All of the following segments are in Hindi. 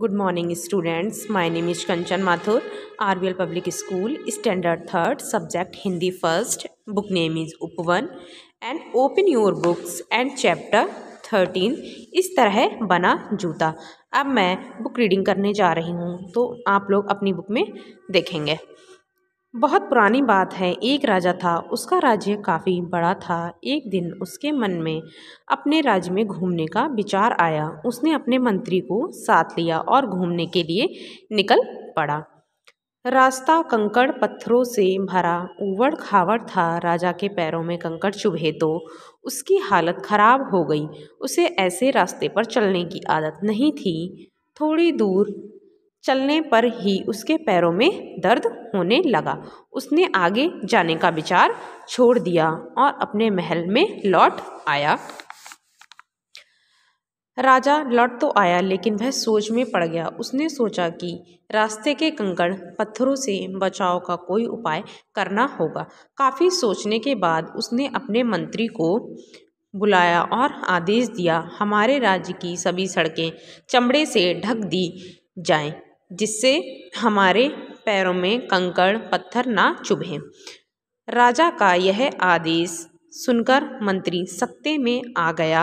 good morning students my name is Kanchan Mathur RBL public school standard third subject Hindi first book name is Upvan and open your books and chapter thirteen इस तरह बना जूता अब मैं बुक रीडिंग करने जा रही हूँ तो आप लोग अपनी बुक में देखेंगे बहुत पुरानी बात है एक राजा था उसका राज्य काफ़ी बड़ा था एक दिन उसके मन में अपने राज्य में घूमने का विचार आया उसने अपने मंत्री को साथ लिया और घूमने के लिए निकल पड़ा रास्ता कंकड़ पत्थरों से भरा उवड़ खावड़ था राजा के पैरों में कंकड़ चुभे तो उसकी हालत खराब हो गई उसे ऐसे रास्ते पर चलने की आदत नहीं थी थोड़ी दूर चलने पर ही उसके पैरों में दर्द होने लगा उसने आगे जाने का विचार छोड़ दिया और अपने महल में लौट आया राजा लौट तो आया लेकिन वह सोच में पड़ गया उसने सोचा कि रास्ते के कंकड़ पत्थरों से बचाव का कोई उपाय करना होगा काफ़ी सोचने के बाद उसने अपने मंत्री को बुलाया और आदेश दिया हमारे राज्य की सभी सड़कें चमड़े से ढक दी जाएं जिससे हमारे पैरों में कंकड़ पत्थर ना चुभें राजा का यह आदेश सुनकर मंत्री सत्ते में आ गया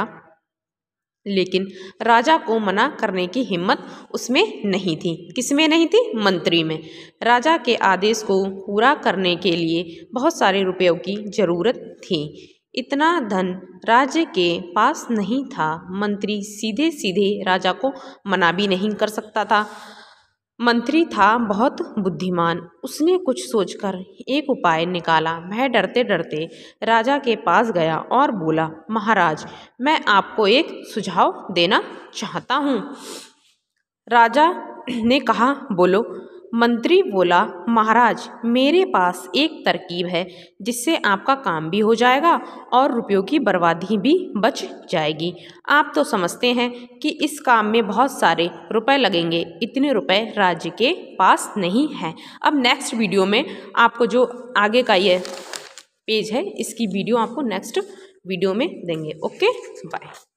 लेकिन राजा को मना करने की हिम्मत उसमें नहीं थी किस में नहीं थी मंत्री में राजा के आदेश को पूरा करने के लिए बहुत सारे रुपयों की ज़रूरत थी इतना धन राज्य के पास नहीं था मंत्री सीधे सीधे राजा को मना भी नहीं कर सकता था मंत्री था बहुत बुद्धिमान उसने कुछ सोचकर एक उपाय निकाला वह डरते डरते राजा के पास गया और बोला महाराज मैं आपको एक सुझाव देना चाहता हूँ राजा ने कहा बोलो मंत्री बोला महाराज मेरे पास एक तरकीब है जिससे आपका काम भी हो जाएगा और रुपयों की बर्बादी भी बच जाएगी आप तो समझते हैं कि इस काम में बहुत सारे रुपए लगेंगे इतने रुपए राज्य के पास नहीं हैं अब नेक्स्ट वीडियो में आपको जो आगे का ये पेज है इसकी वीडियो आपको नेक्स्ट वीडियो में देंगे ओके बाय